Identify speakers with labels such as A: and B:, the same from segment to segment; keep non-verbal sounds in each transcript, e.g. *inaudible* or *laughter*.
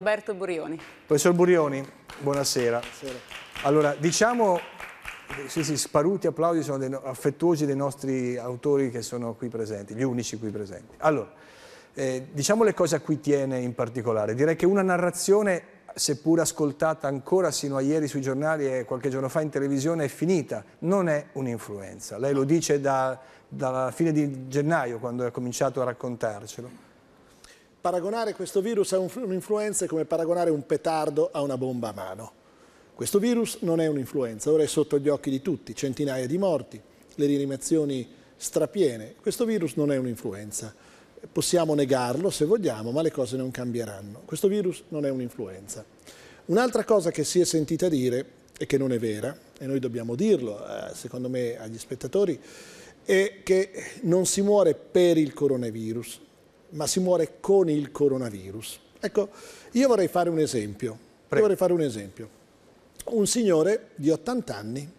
A: Roberto Burioni.
B: Professor Burioni, buonasera. buonasera. Allora, diciamo, sì, sì, sparuti applausi sono dei, affettuosi dei nostri autori che sono qui presenti, gli unici qui presenti. Allora, eh, diciamo le cose a cui tiene in particolare. Direi che una narrazione, seppur ascoltata ancora sino a ieri sui giornali e qualche giorno fa in televisione, è finita, non è un'influenza. Lei lo dice da, dalla fine di gennaio, quando ha cominciato a raccontarcelo
C: Paragonare questo virus a un'influenza è come paragonare un petardo a una bomba a mano. Questo virus non è un'influenza, ora è sotto gli occhi di tutti, centinaia di morti, le rianimazioni strapiene. Questo virus non è un'influenza. Possiamo negarlo se vogliamo, ma le cose non cambieranno. Questo virus non è un'influenza. Un'altra cosa che si è sentita dire, e che non è vera, e noi dobbiamo dirlo, eh, secondo me, agli spettatori, è che non si muore per il coronavirus, ma si muore con il coronavirus. Ecco, io vorrei fare un esempio. Vorrei fare un esempio. Un signore di 80 anni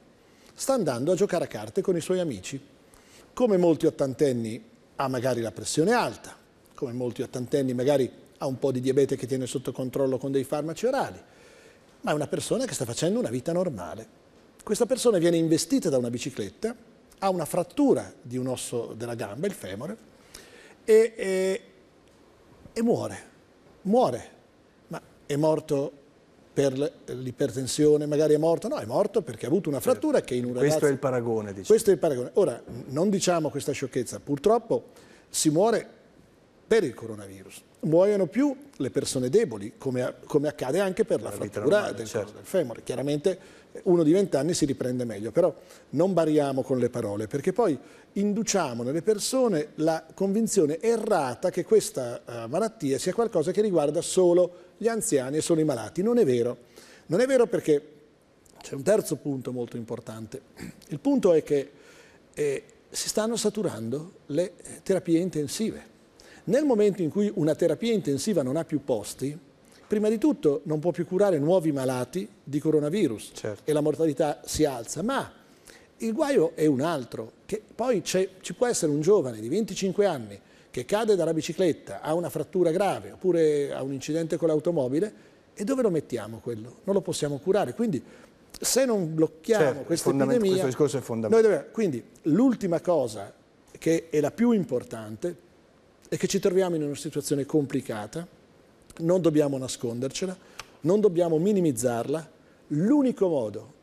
C: sta andando a giocare a carte con i suoi amici. Come molti ottantenni ha magari la pressione alta, come molti ottantenni magari ha un po' di diabete che tiene sotto controllo con dei farmaci orali, ma è una persona che sta facendo una vita normale. Questa persona viene investita da una bicicletta, ha una frattura di un osso della gamba, il femore, e, e, e muore, muore. Ma è morto per l'ipertensione, magari è morto, no, è morto perché ha avuto una certo. frattura che in un ragazzo... Questo è il paragone, diciamo. Questo è il paragone. Ora, non diciamo questa sciocchezza, purtroppo si muore per il coronavirus. Muoiono più le persone deboli, come, come accade anche per la, la frattura del, certo. del femore. Chiaramente uno di vent'anni si riprende meglio. Però non bariamo con le parole, perché poi induciamo nelle persone la convinzione errata che questa eh, malattia sia qualcosa che riguarda solo gli anziani e solo i malati. Non è vero. Non è vero perché c'è un terzo punto molto importante. Il punto è che eh, si stanno saturando le terapie intensive. Nel momento in cui una terapia intensiva non ha più posti, prima di tutto non può più curare nuovi malati di coronavirus certo. e la mortalità si alza, ma il guaio è un altro, che poi ci può essere un giovane di 25 anni che cade dalla bicicletta, ha una frattura grave oppure ha un incidente con l'automobile e dove lo mettiamo quello? Non lo possiamo curare, quindi se non blocchiamo certo, questa epidemia... Questo discorso è fondamentale. Dobbiamo, quindi l'ultima cosa che è la più importante è che ci troviamo in una situazione complicata non dobbiamo nascondercela, non dobbiamo minimizzarla. L'unico modo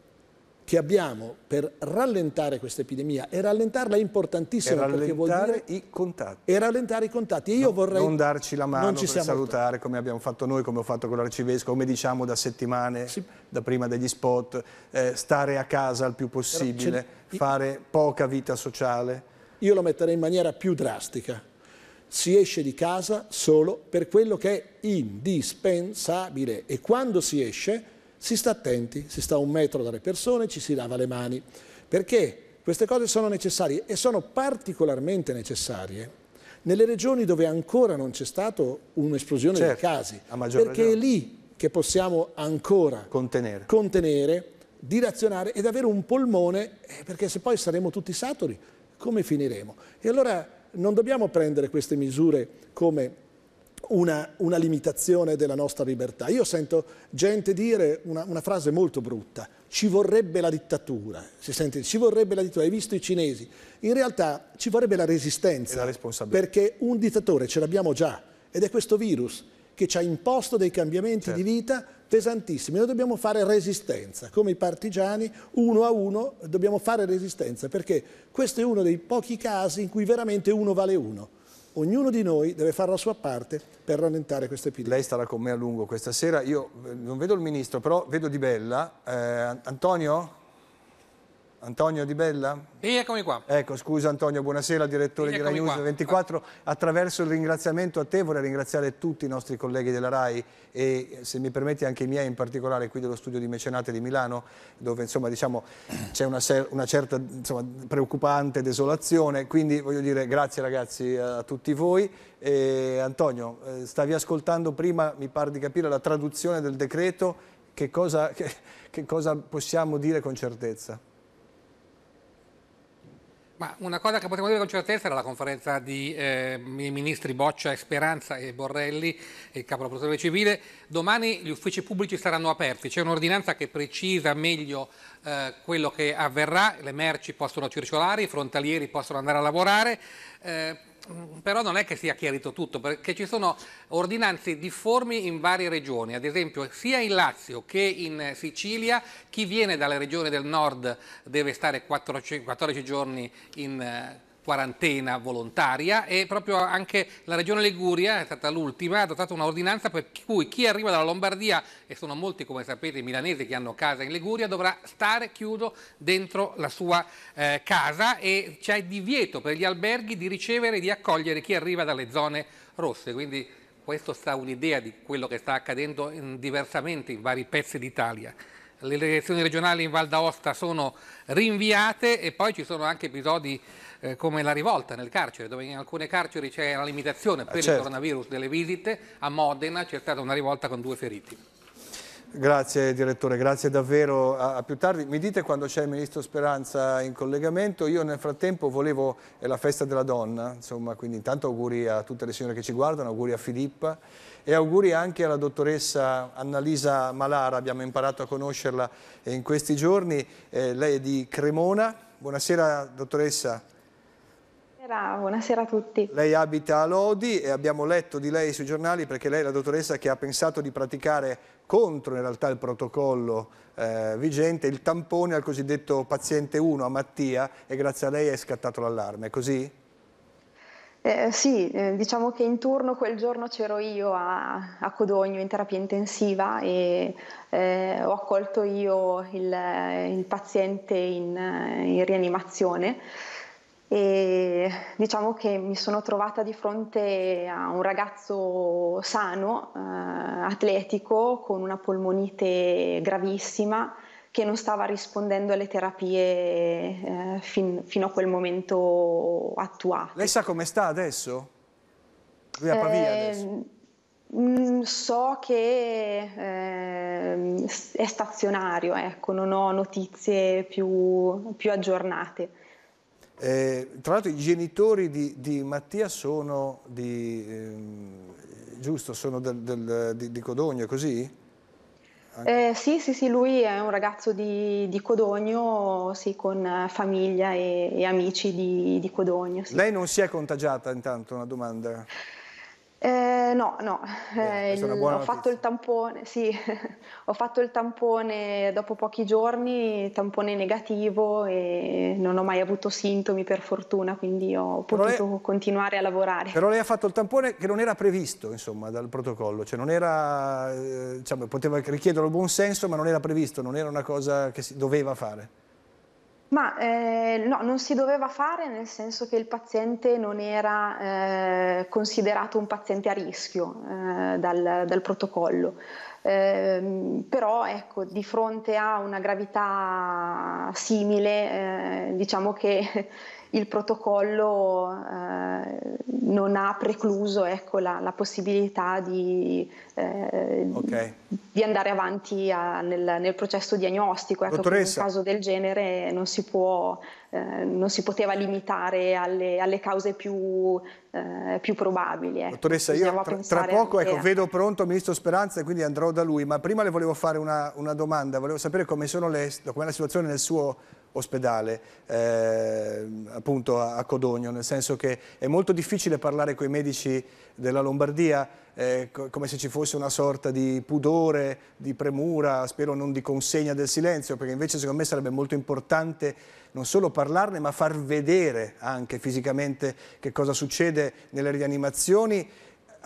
C: che abbiamo per rallentare questa epidemia e rallentarla è importantissimo e perché vuol dire
B: i contatti. E rallentare i contatti. Io no, vorrei non darci la mano per salutare come abbiamo fatto noi, come ho fatto con l'arcivescovo, come diciamo da settimane, sì. da prima degli spot, eh, stare a casa il più possibile, fare poca vita sociale. Io lo metterei in maniera più drastica
C: si esce di casa solo per quello che è indispensabile e quando si esce si sta attenti, si sta un metro dalle persone, ci si lava le mani, perché queste cose sono necessarie e sono particolarmente necessarie nelle regioni dove ancora non c'è stata un'esplosione certo, dei casi, perché ragione. è lì che possiamo ancora contenere, contenere dilazionare ed avere un polmone, eh, perché se poi saremo tutti saturi, come finiremo? E allora non dobbiamo prendere queste misure come una, una, limitazione della nostra libertà. Io sento gente dire una, una frase molto brutta, ci vorrebbe la dittatura, si sente, ci vorrebbe la dittatura, hai visto i cinesi? In realtà ci vorrebbe la resistenza, la perché un dittatore ce l'abbiamo già ed è questo virus che ci ha imposto dei cambiamenti certo. di vita pesantissimi. Noi dobbiamo fare resistenza, come i partigiani, uno a uno dobbiamo fare resistenza, perché questo è uno dei pochi casi in cui veramente uno vale uno. Ognuno di noi deve fare la sua parte per rallentare questa epidemia. Lei starà con me a lungo questa
B: sera. Io eh, non vedo il Ministro, però vedo Di Bella. Eh, Antonio? Antonio Di Bella?
D: E eccomi qua.
B: Ecco, scusa Antonio, buonasera, direttore di Rai News qua. 24. Attraverso il ringraziamento a te vorrei ringraziare tutti i nostri colleghi della Rai e se mi permetti anche i miei, in particolare qui dello studio di Mecenate di Milano, dove insomma diciamo c'è una, una, certa insomma, preoccupante desolazione. Quindi voglio dire grazie ragazzi a tutti voi. E, Antonio, eh, stavi ascoltando prima, mi pare di capire, la traduzione del decreto. che cosa, che, che cosa possiamo dire con certezza?
D: Ma una cosa che potremmo dire con certezza era la conferenza di eh, ministri Boccia e Speranza e Borrelli, il capo della protezione civile. Domani gli uffici pubblici saranno aperti, c'è un'ordinanza che precisa meglio eh, quello che avverrà, le merci possono circolare, i frontalieri possono andare a lavorare. Eh, però non è che sia chiarito tutto, perché ci sono ordinanze difformi in varie regioni, ad esempio sia in Lazio che in Sicilia chi viene dalle regioni del nord deve stare 14, 14 giorni in eh, quarantena volontaria e proprio anche la Regione Liguria è stata l'ultima, ha adottato un'ordinanza per cui chi arriva dalla Lombardia, e sono molti come sapete i milanesi che hanno casa in Liguria, dovrà stare chiuso dentro la sua eh, casa e c'è divieto per gli alberghi di ricevere e di accogliere chi arriva dalle zone rosse, quindi questo sta un'idea di quello che sta accadendo in, diversamente in vari pezzi d'Italia le elezioni regionali in Val d'Aosta sono rinviate e poi ci sono anche episodi eh, come la rivolta nel carcere, dove in alcune carceri c'è la limitazione ah, per certo. il coronavirus delle visite, a Modena c'è stata una rivolta con due feriti.
B: Grazie direttore, grazie davvero. A, a più tardi mi dite quando c'è il ministro Speranza in collegamento. Io nel frattempo volevo, è eh, la festa della donna, insomma, quindi intanto auguri a tutte le signore che ci guardano, auguri a Filippa e auguri anche alla dottoressa Annalisa Malara, abbiamo imparato a conoscerla in questi giorni, eh, lei è di Cremona. Buonasera dottoressa.
A: Buonasera, a tutti.
B: Lei abita a Lodi e abbiamo letto di lei sui giornali perché lei è la dottoressa che ha pensato di praticare contro in realtà il protocollo eh, vigente, il tampone al cosiddetto paziente 1 a Mattia e grazie a lei è scattato l'allarme, è così?
A: Eh, sì, eh, diciamo che in turno quel giorno c'ero io a, a Codogno in terapia intensiva e eh, ho accolto io il, il paziente in, in, rianimazione e diciamo che mi sono trovata di fronte a un ragazzo sano, eh, atletico, con una polmonite gravissima che non stava rispondendo alle terapie eh, fin, fino a quel momento attuate. Lei sa come sta adesso?
B: Lui a Pavia eh,
A: mm, So che eh, è stazionario, ecco, non ho notizie più, più aggiornate.
B: Eh, tra l'altro i genitori di, di Mattia sono di, eh, giusto, sono del, del, di, di Codogno, così?
A: Eh, sì, sì, sì, lui è un ragazzo di, di Codogno, sì, con eh, famiglia e, e amici di, di Codogno. Sì. Lei
B: non si è contagiata intanto, una domanda?
A: Eh, no, no, eh, eh, ho notizia. fatto il tampone, sì, *laughs* ho fatto il tampone dopo pochi giorni, tampone negativo e non ho mai avuto sintomi per fortuna, quindi ho però potuto lei, continuare a lavorare. Però
B: lei ha fatto il tampone che non era previsto, insomma, dal protocollo, cioè non era, eh, diciamo, poteva richiedere il buon senso, ma non era previsto, non era una cosa che si doveva fare.
A: Ma eh, no, non si doveva fare nel senso che il paziente non era eh, considerato un paziente a rischio eh, dal, dal, protocollo. Ehm, però ecco, di fronte a una gravità simile, eh, diciamo che il protocollo eh, non ha precluso ecco, la, la, possibilità di, eh, okay. di, andare avanti a, nel, nel, processo diagnostico. Ecco, in un caso del genere non si, può, eh, non si poteva limitare alle, alle cause più, eh, più probabili. Ecco. Dottoressa, io tra, tra poco anche... Ecco,
B: vedo pronto il Ministro Speranza e quindi andrò da lui, ma prima le volevo fare una, una domanda, volevo sapere come, le, come la situazione nel suo ospedale eh, appunto a, Codogno, nel senso che è molto difficile parlare con i medici della Lombardia eh, co come se ci fosse una sorta di pudore, di premura, spero non di consegna del silenzio, perché invece secondo me sarebbe molto importante non solo parlarne ma far vedere anche fisicamente che cosa succede nelle rianimazioni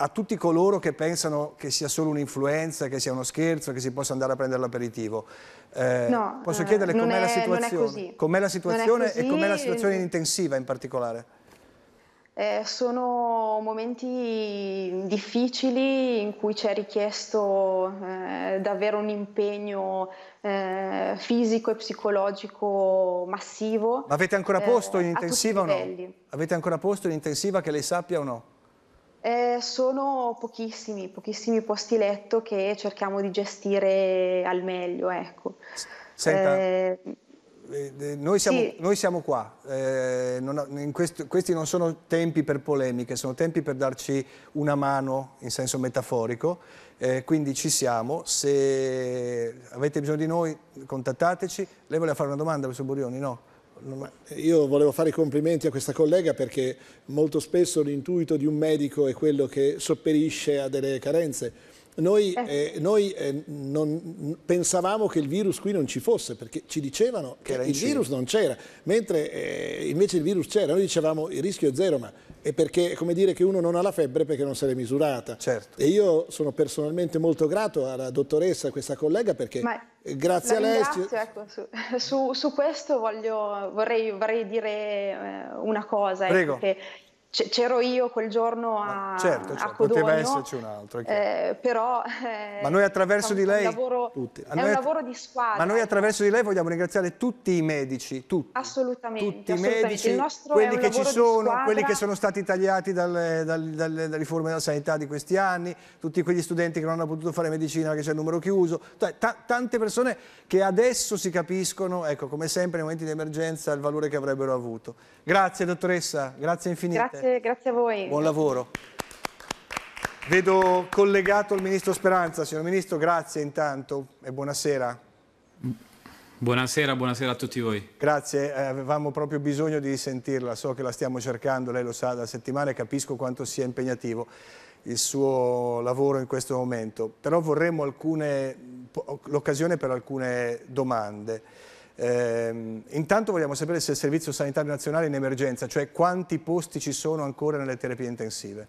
B: a tutti coloro che pensano che sia solo un'influenza, che sia uno scherzo, che si possa andare a prendere l'aperitivo. Eh, no, posso eh, chiederle com'è la situazione? Com'è la situazione e com'è la situazione in intensiva in particolare?
A: Eh, sono momenti difficili in cui ci è richiesto eh, davvero un impegno eh, fisico e psicologico massivo. Ma avete ancora eh, posto in intensiva o no?
B: Avete ancora posto in intensiva che lei sappia o no?
A: Eh, sono pochissimi, pochissimi posti letto che cerchiamo di gestire al meglio, ecco. Senta, eh,
B: eh noi, siamo, sì. noi, siamo, qua, eh, non, questo, questi non sono tempi per polemiche, sono tempi per darci una mano in senso metaforico, eh, quindi ci siamo, se avete bisogno di noi contattateci. Lei voleva fare una domanda, professor Burioni? No?
C: io volevo fare i complimenti a questa collega perché molto spesso l'intuito di un medico è quello che sopperisce a delle carenze. Noi, eh. Eh, noi eh, non, pensavamo che il virus qui non ci fosse perché ci dicevano che, che il virus non c'era, mentre eh, invece il virus c'era. Noi dicevamo il rischio è zero, ma è perché è come dire che uno non ha la febbre perché non se l'è misurata. Certo. E io sono personalmente molto grato alla dottoressa, a questa collega, perché ma... Grazie La a lei.
A: Ecco, su, su, su, questo voglio, vorrei, vorrei, dire eh, una cosa. Ecco, Prego. Perché, c'ero io quel giorno a, certo, certo. a Codogno, poteva esserci un altro. Eh, però, eh, ma noi attraverso di lei, lavoro, tutti. è un lavoro di squadra. Ma noi
B: attraverso di lei vogliamo ringraziare tutti i medici, tutti.
A: Assolutamente. Tutti i medici, quelli che ci sono, quelli che sono
B: stati tagliati dalle, dalle, dalle, dalle, riforme della sanità di questi anni, tutti quegli studenti che non hanno potuto fare medicina, perché c'è il numero chiuso, tante persone che adesso si capiscono, ecco, come sempre nei momenti di emergenza, il valore che avrebbero avuto. Grazie dottoressa, grazie infinite. Grazie
A: Grazie, grazie a voi. Buon
B: lavoro. Vedo collegato il Ministro Speranza. Signor Ministro, grazie intanto e buonasera.
E: Buonasera, buonasera a tutti voi.
B: Grazie, eh, avevamo proprio bisogno di sentirla, so che la stiamo cercando, lei lo sa da settimane, capisco quanto sia impegnativo il suo lavoro in questo momento, però vorremmo l'occasione per alcune domande. Eh, intanto vogliamo sapere se il Servizio Sanitario Nazionale è in emergenza, cioè quanti posti ci sono ancora nelle terapie intensive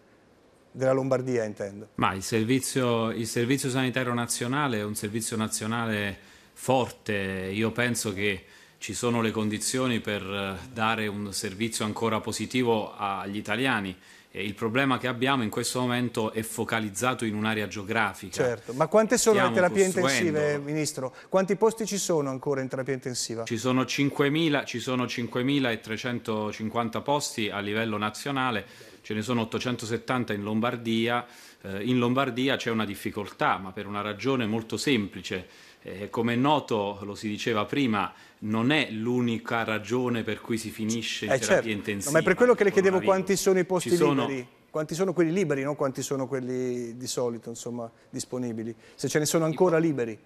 B: della Lombardia intendo.
E: Ma il servizio, il servizio, sanitario nazionale è un servizio nazionale forte, io penso che ci sono le condizioni per dare un servizio ancora positivo agli italiani il problema che abbiamo in questo momento è focalizzato in un'area geografica. Certo, ma quante sono Stiamo le terapie intensive,
B: Ministro? Quanti posti ci sono ancora in terapia intensiva? Ci
E: sono 5.350 posti a livello nazionale, ce ne sono 870 in Lombardia. Eh, in Lombardia c'è una difficoltà, ma per una ragione molto semplice eh, come è noto, lo si diceva prima, non è l'unica ragione per cui si finisce in eh terapia certo. intensiva. No, ma è per quello che le chiedevo quanti sono i posti sono... liberi.
B: Quanti sono quelli liberi, non quanti sono quelli di solito, insomma, disponibili. Se ce ne sono ancora liberi.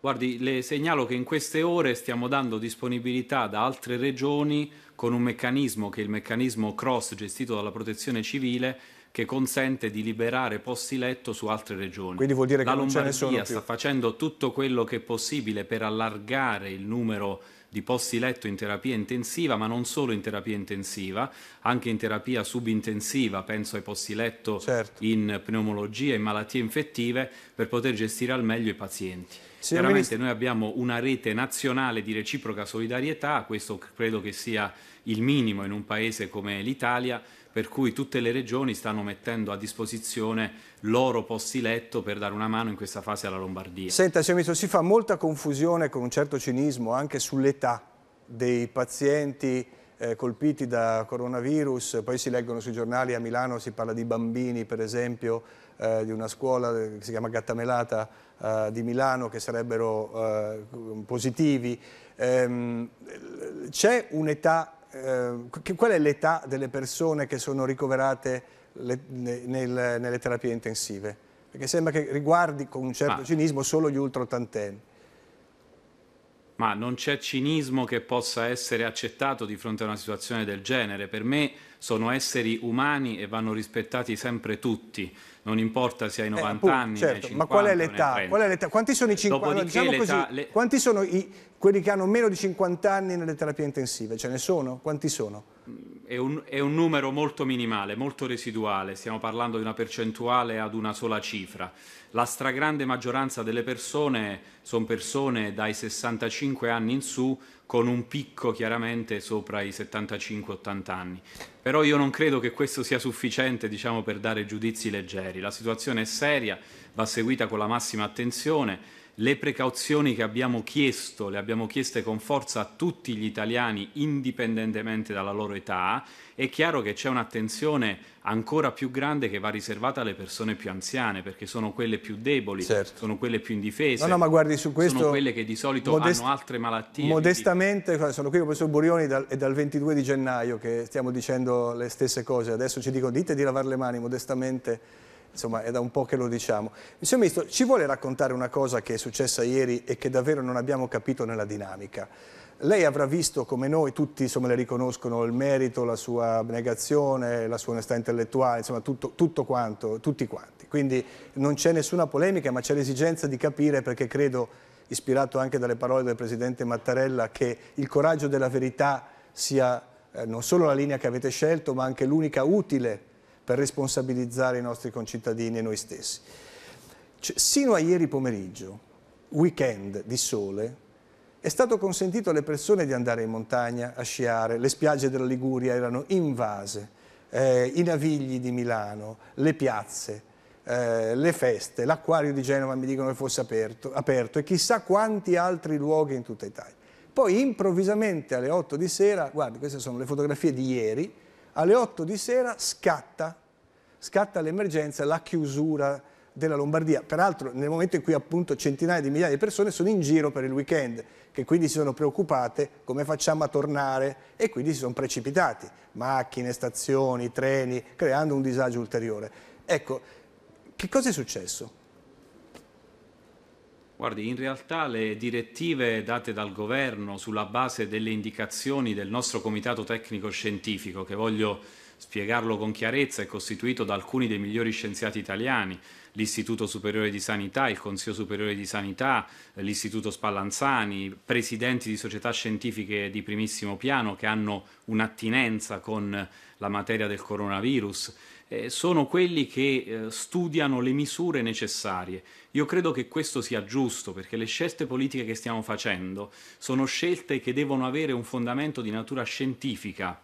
E: Guardi, le segnalo che in queste ore stiamo dando disponibilità da altre regioni con un meccanismo che è il meccanismo cross gestito dalla protezione civile che consente di liberare posti letto su altre regioni. Quindi vuol dire che La Lombardia non ce ne sta più. facendo tutto quello che è possibile per allargare il numero di posti letto in terapia intensiva, ma non solo in terapia intensiva, anche in terapia subintensiva, penso ai posti letto certo. in pneumologia e malattie infettive, per poter gestire al meglio i pazienti. Signor Chiaramente Ministro... noi abbiamo una rete nazionale di reciproca solidarietà, questo credo che sia il minimo in un paese come l'Italia, per cui tutte le regioni stanno mettendo a disposizione loro posti letto per dare una mano in questa fase alla Lombardia. Senta, signor
B: Ministro, si fa molta confusione con un certo cinismo anche sull'età dei pazienti eh, colpiti da coronavirus, poi si leggono sui giornali a Milano si parla di bambini per esempio eh, di una scuola che si chiama Gattamelata eh, di Milano che sarebbero eh, positivi. Ehm, C'è un'età eh, qual è l'età delle persone che sono ricoverate le, ne, nel, nelle terapie intensive? Perché sembra che riguardi con un certo Ma... cinismo solo gli ultra ottantenni
E: ma non c'è cinismo che possa essere accettato di fronte a una situazione del genere. Per me sono esseri umani e vanno rispettati sempre tutti. Non importa se hai 90 eh, appunto, anni, certo. 50, ma qual è l'età? Qual è l'età? Quanti sono i 50? Diciamo così, le...
B: quanti sono i, quelli che hanno meno di 50 anni nelle terapie intensive? Ce ne sono? Quanti sono?
E: è un, è un, numero molto minimale, molto residuale, stiamo parlando di una percentuale ad una sola cifra. La stragrande maggioranza delle persone sono persone dai 65 anni in su, con un picco chiaramente sopra i 75-80 anni. Però io non credo che questo sia sufficiente diciamo, per dare giudizi leggeri. La situazione è seria, va seguita con la massima attenzione le precauzioni che abbiamo chiesto, le abbiamo chieste con forza a tutti gli italiani indipendentemente dalla loro età, è chiaro che c'è un'attenzione ancora più grande che va riservata alle persone più anziane, perché sono quelle più deboli, certo. sono quelle più indifese, no, no, ma guardi, su questo, sono quelle che di solito modest- hanno altre malattie.
B: Modestamente, cioè, sono qui con il professor Burioni dal, è dal 22 di gennaio che stiamo dicendo le stesse cose, adesso ci dicono dite di lavare le mani modestamente insomma è da un po' che lo diciamo. Signor Ministro, ci vuole raccontare una cosa che è successa ieri e che davvero non abbiamo capito nella dinamica? Lei avrà visto come noi, tutti insomma, le riconoscono il merito, la sua abnegazione, la sua onestà intellettuale, insomma tutto, tutto quanto, tutti quanti. Quindi non c'è nessuna polemica ma c'è l'esigenza di capire perché credo, ispirato anche dalle parole del Presidente Mattarella, che il coraggio della verità sia eh, non solo la linea che avete scelto ma anche l'unica utile per responsabilizzare i nostri concittadini e noi stessi. Cioè, sino a ieri pomeriggio, weekend di sole, è stato consentito alle persone di andare in montagna a sciare, le spiagge della Liguria erano invase, eh, i navigli di Milano, le piazze, eh, le feste, l'acquario di Genova mi dicono che fosse aperto, aperto e chissà quanti altri luoghi in tutta Italia. Poi improvvisamente alle 8 di sera, guardi queste sono le fotografie di ieri, alle 8 di sera scatta, scatta l'emergenza, la chiusura della Lombardia, peraltro nel momento in cui appunto centinaia di migliaia di persone sono in giro per il weekend, che quindi si sono preoccupate come facciamo a tornare e quindi si sono precipitati, macchine, stazioni, treni, creando un disagio ulteriore. Ecco, che cosa è successo?
E: Guardi, in realtà le direttive date dal governo sulla base delle indicazioni del nostro comitato tecnico scientifico, che voglio spiegarlo con chiarezza, è costituito da alcuni dei migliori scienziati italiani, l'Istituto Superiore di Sanità, il Consiglio Superiore di Sanità, l'Istituto Spallanzani, presidenti di società scientifiche di primissimo piano che hanno un'attinenza con la materia del coronavirus eh, sono quelli che eh, studiano le misure necessarie. Io credo che questo sia giusto, perché le scelte politiche che stiamo facendo sono scelte che devono avere un fondamento di natura scientifica.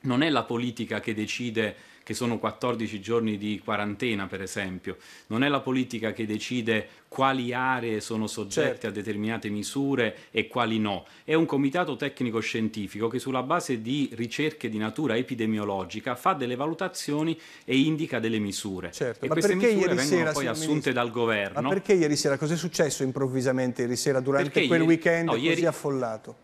E: Non è la politica che decide che sono 14 giorni di quarantena per esempio, non è la politica che decide quali aree sono soggette certo. a determinate misure e quali no, è un comitato tecnico scientifico che sulla base di ricerche di natura epidemiologica fa delle valutazioni e indica delle misure. Certo, e ma queste misure vengono sera, poi assunte ministro, dal governo. Ma perché
B: ieri sera? Cos'è successo improvvisamente ieri sera durante perché quel ieri, weekend no, così ieri, affollato?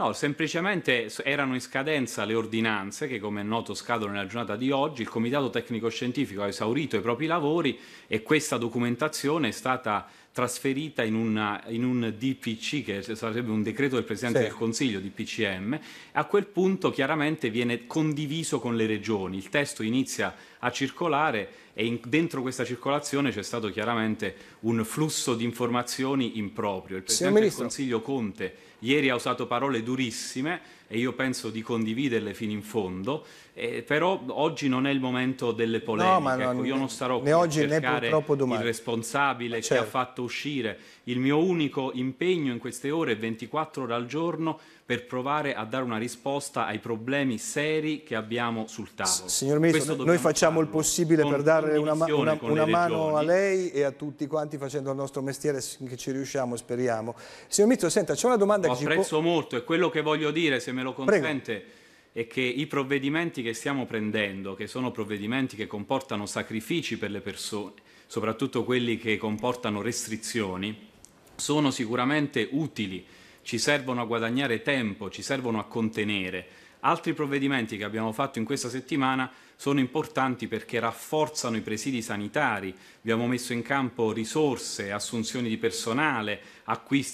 E: No, semplicemente erano in scadenza le ordinanze che come è noto scadono nella giornata di oggi, il Comitato Tecnico Scientifico ha esaurito i propri lavori e questa documentazione è stata trasferita in, una, in, un DPC, che sarebbe un decreto del Presidente sì. del Consiglio, DPCM, a quel punto chiaramente viene condiviso con le regioni, il testo inizia a circolare e in, dentro questa circolazione c'è stato chiaramente un flusso di informazioni improprio. Il Presidente Signor del Consiglio Conte Ieri ha usato parole durissime e io penso di condividerle fino in fondo, eh, però oggi non è il momento delle polemiche. No, no, ecco, io non starò né oggi, né purtroppo domani. il responsabile certo. che ha certo. fatto uscire. Il mio unico impegno in queste ore, 24 ore al giorno, per provare a dare una risposta ai problemi seri che abbiamo sul tavolo. Signor Ministro, noi facciamo
B: il possibile per dare una, una, una mano a lei e a tutti quanti facendo il nostro mestiere che ci riusciamo, speriamo. Signor Ministro, senta, c'è una domanda Lo che ci può... apprezzo molto e quello che
E: voglio dire, se me lo consente... Prego è che i provvedimenti che stiamo prendendo, che sono provvedimenti che comportano sacrifici per le persone, soprattutto quelli che comportano restrizioni, sono sicuramente utili ci servono a guadagnare tempo, ci servono a contenere. Altri provvedimenti che abbiamo fatto in questa settimana sono importanti perché rafforzano i presidi sanitari, abbiamo messo in campo risorse, assunzioni di personale,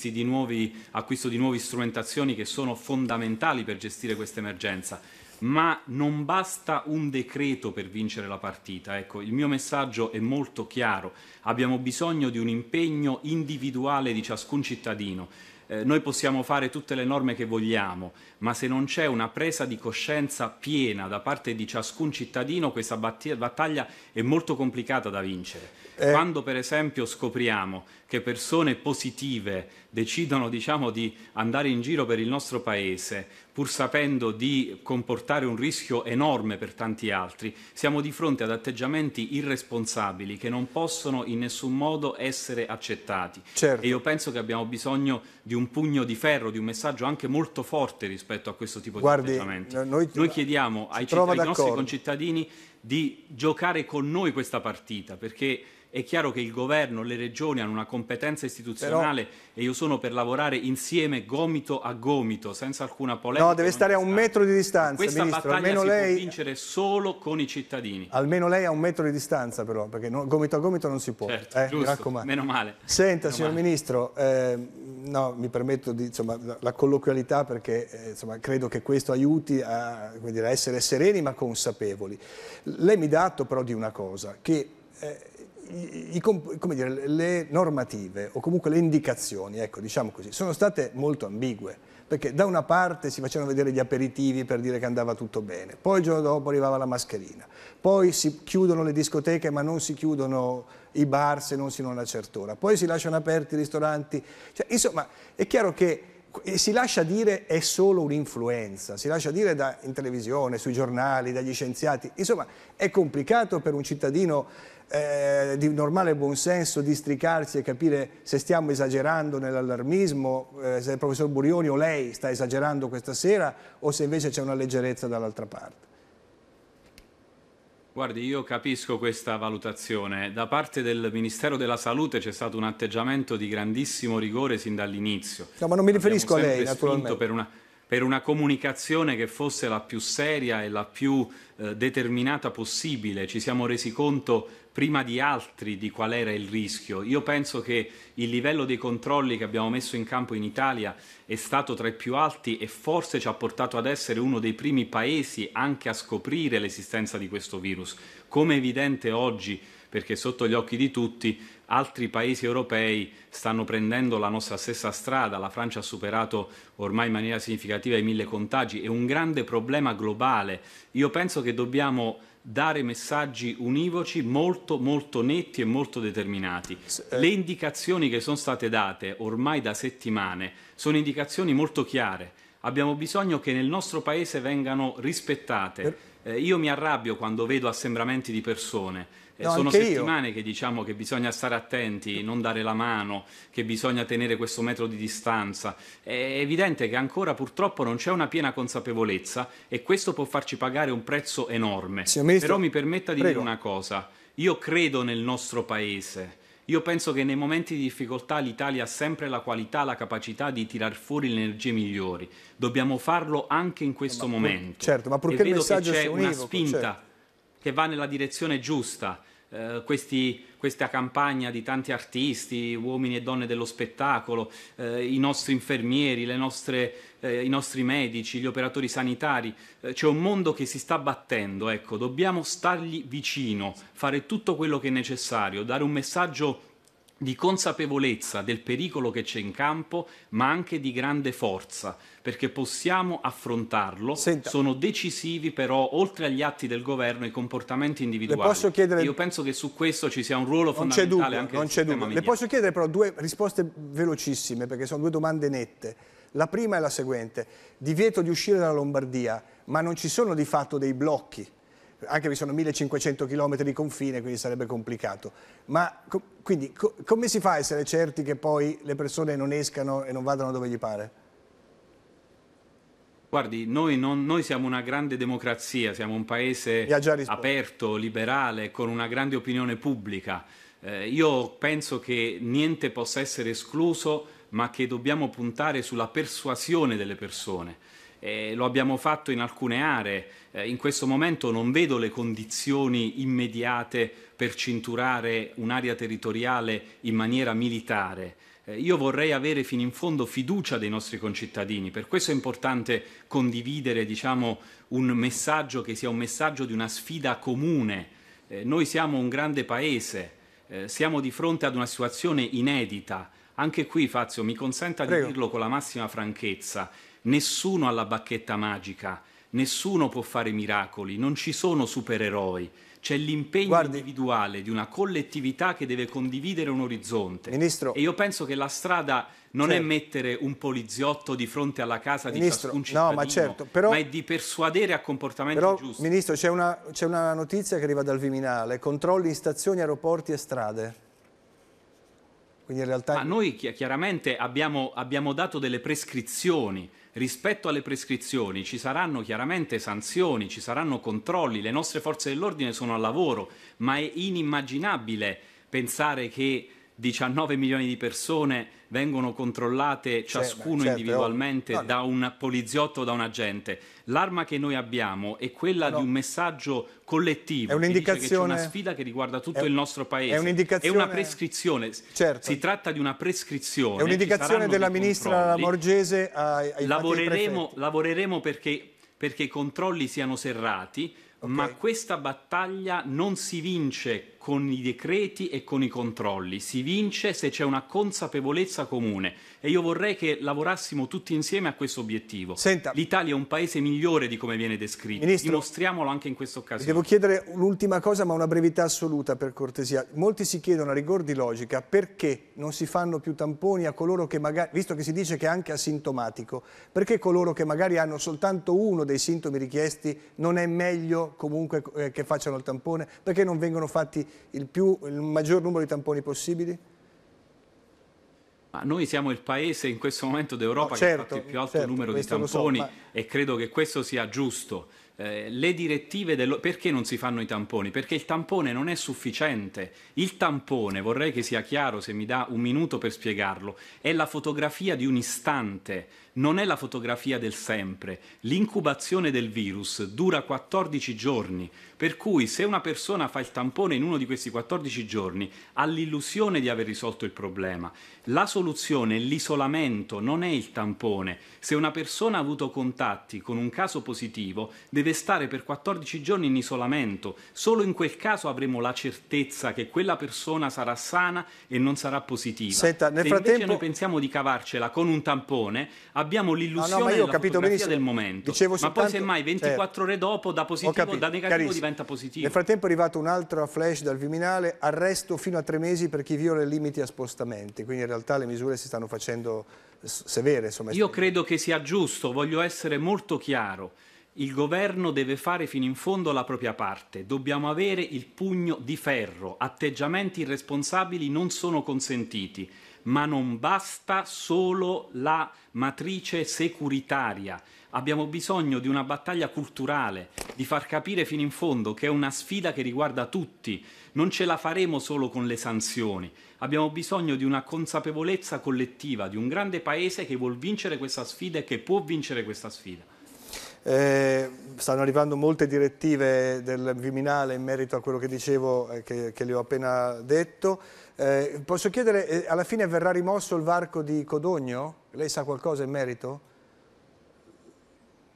E: di nuovi, acquisto di nuove strumentazioni che sono fondamentali per gestire questa emergenza. Ma non basta un decreto per vincere la partita. Ecco, il mio messaggio è molto chiaro. Abbiamo bisogno di un impegno individuale di ciascun cittadino eh, noi possiamo fare tutte le norme che vogliamo, ma se non c'è una presa di coscienza piena da parte di ciascun cittadino, questa battaglia è molto complicata da vincere. Eh. Quando per esempio scopriamo che persone positive decidono diciamo, di andare in giro per il nostro Paese, pur sapendo di comportare un rischio enorme per tanti altri, siamo di fronte ad atteggiamenti irresponsabili che non possono in nessun modo essere accettati. Certo. E io penso che abbiamo bisogno di un pugno di ferro, di un messaggio anche molto forte rispetto rispetto a questo tipo Guardi, di atteggiamenti. Noi, noi chiediamo ai, ai nostri concittadini di giocare con noi questa partita, perché è chiaro che il governo, le regioni hanno una competenza istituzionale Però... e io sono per lavorare insieme gomito a gomito, senza alcuna polemica. No, deve stare a
B: un ah, metro di distanza, Questa ministro, battaglia si lei... può
E: vincere solo con i cittadini.
B: Almeno lei a un metro di distanza però, perché no, gomito a gomito non si può. Certo, eh, giusto, meno male. Senta, meno signor male. Ministro, eh, no, mi permetto di, insomma, la colloquialità perché eh, insomma, credo che questo aiuti a, dire, a essere sereni ma consapevoli. Lei mi dà atto però di una cosa, che eh, i, i, dire, le normative o comunque le indicazioni, ecco, diciamo così, sono state molto ambigue, perché da una parte si facevano vedere gli aperitivi per dire che andava tutto bene, poi il giorno dopo arrivava la mascherina, poi si chiudono le discoteche ma non si chiudono i bar se non si non a cert'ora, poi si lasciano aperti i ristoranti, cioè, insomma è chiaro che si lascia dire è solo un'influenza, si lascia dire da, in televisione, sui giornali, dagli scienziati, insomma è complicato per un cittadino eh, di normale buonsenso districarsi e capire se stiamo esagerando nell'allarmismo, eh, se il professor Burioni o lei sta esagerando questa sera o se invece c'è una leggerezza dall'altra parte.
E: Guardi, io capisco questa valutazione. Da parte del Ministero della Salute c'è stato un atteggiamento di grandissimo rigore sin dall'inizio. No, ma non mi riferisco Abbiamo a lei, naturalmente. Per una, per una comunicazione che fosse la più seria e la più eh, determinata possibile. Ci siamo resi conto prima di altri di qual era il rischio. Io penso che il livello dei controlli che abbiamo messo in campo in Italia è stato tra i più alti e forse ci ha portato ad essere uno dei primi paesi anche a scoprire l'esistenza di questo virus. Come è evidente oggi perché sotto gli occhi di tutti altri paesi europei stanno prendendo la nostra stessa strada, la Francia ha superato ormai in maniera significativa i mille contagi, è un grande problema globale. Io penso che dobbiamo dare messaggi univoci molto molto netti e molto determinati. Eh, Le indicazioni che sono state date ormai da settimane sono indicazioni molto chiare. Abbiamo bisogno che nel nostro paese vengano rispettate. Eh, io mi arrabbio quando vedo assembramenti di persone eh, no, sono settimane io. che diciamo che bisogna stare attenti, non dare la mano, che bisogna tenere questo metro di distanza. È evidente che ancora purtroppo non c'è una piena consapevolezza e questo può farci pagare un prezzo enorme. Ministro, Però mi permetta di prego. dire una cosa. Io credo nel nostro paese. Io penso che nei momenti di difficoltà l'Italia ha sempre la qualità, la capacità di tirar fuori le energie migliori. Dobbiamo farlo anche in questo eh, ma, momento.
B: Certo, ma purché e vedo il messaggio che c'è una spinta certo
E: che va nella direzione giusta. Eh, questi, questa campagna di tanti artisti, uomini e donne dello spettacolo, eh, i nostri infermieri, nostre, eh, i nostri medici, gli operatori sanitari, eh, c'è un mondo che si sta battendo, ecco, dobbiamo stargli vicino, fare tutto quello che è necessario, dare un messaggio di consapevolezza del pericolo che c'è in campo, ma anche di grande forza, perché possiamo affrontarlo. Senta. Sono decisivi però, oltre agli atti del governo, i comportamenti individuali. Chiedere... Io penso che su questo ci sia un ruolo non fondamentale dubbio, anche non del sistema dubbio. Le posso
B: chiedere però due risposte velocissime, perché sono due domande nette. La prima è la seguente. Divieto di uscire dalla Lombardia, ma non ci sono di fatto dei blocchi anche vi sono 1500 km di confine, quindi sarebbe complicato. Ma co quindi co come si fa a essere certi che poi le persone non escano e non vadano dove gli pare?
E: Guardi, noi, non, noi, siamo una grande democrazia, siamo un paese aperto, liberale, con una grande opinione pubblica. Eh, io penso che niente possa essere escluso, ma che dobbiamo puntare sulla persuasione delle persone eh, lo abbiamo fatto in alcune aree. Eh, in questo momento non vedo le condizioni immediate per cinturare un'area territoriale in maniera militare. Eh, io vorrei avere fino in fondo fiducia dei nostri concittadini, per questo è importante condividere diciamo, un messaggio che sia un messaggio di una sfida comune. Eh, noi siamo un grande paese, eh, siamo di fronte ad una situazione inedita. Anche qui, Fazio, mi consenta Prego. di dirlo con la massima franchezza nessuno ha la bacchetta magica, nessuno può fare miracoli, non ci sono supereroi, c'è l'impegno Guardi, individuale di una collettività che deve condividere un orizzonte. Ministro, e io penso che la strada non certo. è mettere un poliziotto di fronte alla casa di ciascun cittadino, no, ma, certo, però, ma, è di persuadere a comportamenti però, giusti.
B: Ministro, c'è una, una notizia che arriva dal Viminale, controlli in stazioni, aeroporti e strade. Quindi in realtà...
E: Ma noi chiaramente abbiamo, abbiamo dato delle prescrizioni rispetto alle prescrizioni ci saranno chiaramente sanzioni, ci saranno controlli, le nostre forze dell'ordine sono al lavoro, ma è inimmaginabile pensare che 19 milioni di persone vengono controllate ciascuno certo, individualmente no, no. da un poliziotto o da un agente. L'arma che noi abbiamo è quella no. di un messaggio collettivo. È un'indicazione. Che c'è una sfida che riguarda tutto è, il nostro paese. È un'indicazione. È una prescrizione. Certo. Si tratta di una prescrizione. È un'indicazione della ministra
B: Morgese ai, ai lavoreremo,
E: lavoreremo perché, perché i controlli siano serrati, okay. ma questa battaglia non si vince con i decreti e con i controlli, si vince se c'è una consapevolezza comune e io vorrei che lavorassimo tutti insieme a questo obiettivo. L'Italia è un paese migliore di come viene descritto, Ministro, dimostriamolo anche in questa occasione. Devo
B: chiedere un'ultima cosa ma una brevità assoluta per cortesia. Molti si chiedono a rigor di logica perché non si fanno più tamponi a coloro che magari, visto che si dice che è anche asintomatico, perché coloro che magari hanno soltanto uno dei sintomi richiesti non è meglio comunque eh, che facciano il tampone, perché non vengono fatti il, più, il maggior numero di tamponi possibili?
E: Ma noi siamo il paese in questo momento d'Europa no, certo, che ha certo, fatto il più alto
B: certo, numero di tamponi so, ma...
E: e credo che questo sia giusto. Eh, le direttive dello... perché non si fanno i tamponi? Perché il tampone non è sufficiente. Il tampone, vorrei che sia chiaro se mi dà un minuto per spiegarlo, è la fotografia di un istante non è la fotografia del sempre. L'incubazione del virus dura 14 giorni, per cui se una persona fa il tampone in uno di questi 14 giorni ha l'illusione di aver risolto il problema. La soluzione è l'isolamento, non è il tampone. Se una persona ha avuto contatti con un caso positivo deve stare per 14 giorni in isolamento. Solo in quel caso avremo la certezza che quella persona sarà sana e non sarà positiva. Senta, nel se frattempo... noi pensiamo di cavarcela con un tampone, abbiamo l'illusione no, no, della capito benissimo. del momento. Dicevo soltanto, ma poi semmai 24 eh, certo. ore dopo da positivo da negativo carissimo. diventa positivo. Nel frattempo
B: è arrivato un'altra flash dal Viminale, arresto fino a tre mesi per chi viola i limiti a spostamenti, quindi in realtà le misure si stanno facendo severe. Insomma, Io
E: credo che sia giusto, voglio essere molto chiaro il governo deve fare fino in fondo la propria parte, dobbiamo avere il pugno di ferro, atteggiamenti irresponsabili non sono consentiti, ma non basta solo la matrice securitaria, abbiamo bisogno di una battaglia culturale, di far capire fino in fondo che è una sfida che riguarda tutti, non ce la faremo solo con le sanzioni, abbiamo bisogno di una consapevolezza collettiva, di un grande paese che vuol vincere questa sfida e che può vincere questa
B: sfida. Eh, stanno arrivando molte direttive del Viminale in merito a quello che dicevo, eh, che, che le ho appena detto. Eh, posso chiedere, eh, alla fine verrà rimosso il varco di Codogno? Lei sa qualcosa in merito?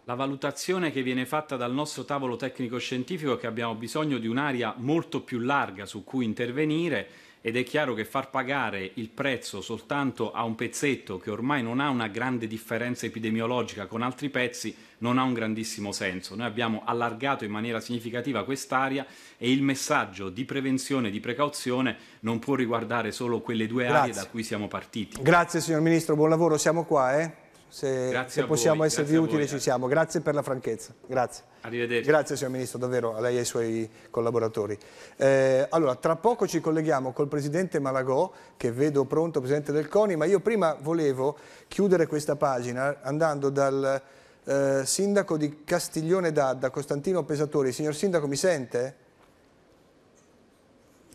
E: La valutazione che viene fatta dal nostro tavolo tecnico scientifico è che abbiamo bisogno di un'area molto più larga su cui intervenire ed è chiaro che far pagare il prezzo soltanto a un pezzetto che ormai non ha una grande differenza epidemiologica con altri pezzi non ha un grandissimo senso. Noi abbiamo allargato in maniera significativa quest'area e il messaggio di prevenzione e di precauzione non può riguardare solo quelle due Grazie. aree da cui
B: siamo partiti. Grazie signor Ministro, buon lavoro, siamo qua. Eh? se, se possiamo esservi grazie utili ci siamo. Grazie per la franchezza. Grazie. Arrivederci. Grazie signor Ministro, davvero a lei e ai suoi collaboratori. Eh, allora, tra poco ci colleghiamo col Presidente Malagò, che vedo pronto, Presidente del CONI, ma io prima volevo chiudere questa pagina andando dal eh, Sindaco di Castiglione d'Adda, Costantino Pesatori. Signor Sindaco, mi sente?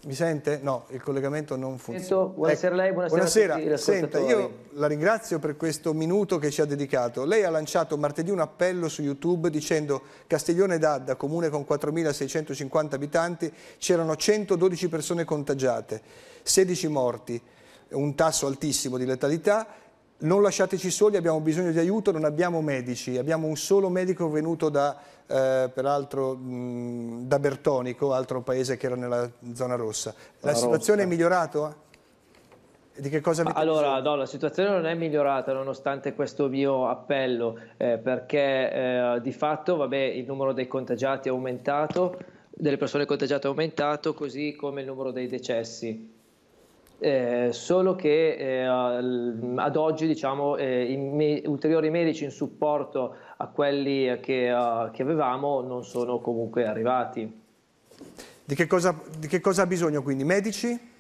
B: Mi sente? No, il collegamento non funziona. buonasera ecco. lei, buonasera, buonasera. Tutti, Senta, io la ringrazio per questo minuto che ci ha dedicato. Lei ha lanciato martedì un appello su YouTube dicendo Castiglione d'Adda, comune con 4.650 abitanti, c'erano 112 persone contagiate, 16 morti, un tasso altissimo di letalità non lasciateci soli, abbiamo bisogno di aiuto, non abbiamo medici, abbiamo un solo medico venuto da, eh, peraltro, mh, da Bertonico, altro paese che era nella zona rossa. La, la situazione rossa. è migliorata? Di che cosa
F: allora, no, la situazione non è migliorata nonostante questo mio appello, eh, perché eh, di fatto vabbè, il numero dei contagiati è aumentato, delle persone contagiate è aumentato, così come il numero dei decessi. Eh, solo che eh, ad oggi diciamo, eh, me- ulteriori medici in supporto a quelli eh, che, uh, che, avevamo non sono comunque arrivati.
B: Di che cosa, di che cosa ha bisogno quindi? Medici?